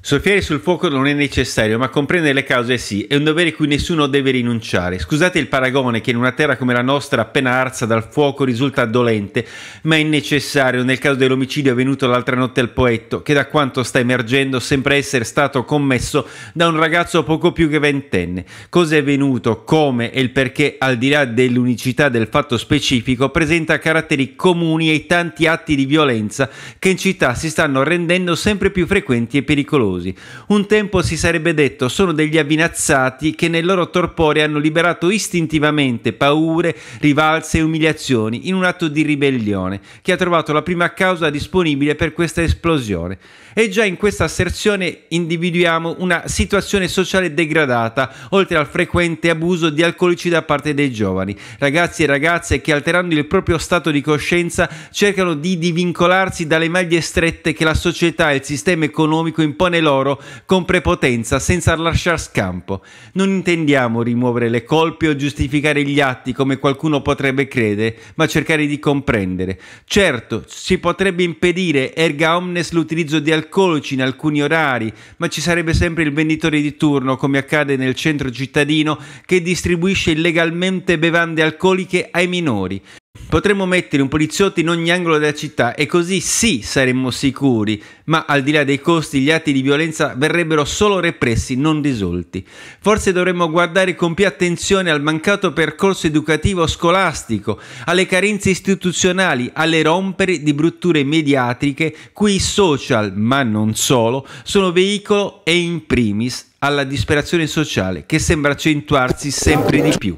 Soffiare sul fuoco non è necessario, ma comprendere le cause sì, è un dovere cui nessuno deve rinunciare. Scusate il paragone che in una terra come la nostra appena arsa dal fuoco risulta dolente, ma è necessario nel caso dell'omicidio avvenuto l'altra notte al poetto, che da quanto sta emergendo sembra essere stato commesso da un ragazzo poco più che ventenne. Cosa è avvenuto, come e il perché, al di là dell'unicità del fatto specifico, presenta caratteri comuni ai tanti atti di violenza che in città si stanno rendendo sempre più frequenti e pericolosi pericolosi. Un tempo si sarebbe detto sono degli avvinazzati che nel loro torpore hanno liberato istintivamente paure, rivalse e umiliazioni in un atto di ribellione che ha trovato la prima causa disponibile per questa esplosione. E già in questa asserzione individuiamo una situazione sociale degradata, oltre al frequente abuso di alcolici da parte dei giovani, ragazzi e ragazze che alterando il proprio stato di coscienza cercano di divincolarsi dalle maglie strette che la società e il sistema economico impone persone loro con prepotenza senza lasciar scampo. Non intendiamo rimuovere le colpe o giustificare gli atti come qualcuno potrebbe credere, ma cercare di comprendere. Certo, si potrebbe impedire erga omnes l'utilizzo di alcolici in alcuni orari, ma ci sarebbe sempre il venditore di turno, come accade nel centro cittadino, che distribuisce illegalmente bevande alcoliche ai minori. Potremmo mettere un poliziotto in ogni angolo della città e così sì saremmo sicuri, ma al di là dei costi gli atti di violenza verrebbero solo repressi, non risolti. Forse dovremmo guardare con più attenzione al mancato percorso educativo scolastico, alle carenze istituzionali, alle rompere di brutture mediatiche cui i social, ma non solo, sono veicolo e in primis alla disperazione sociale che sembra accentuarsi sempre di più.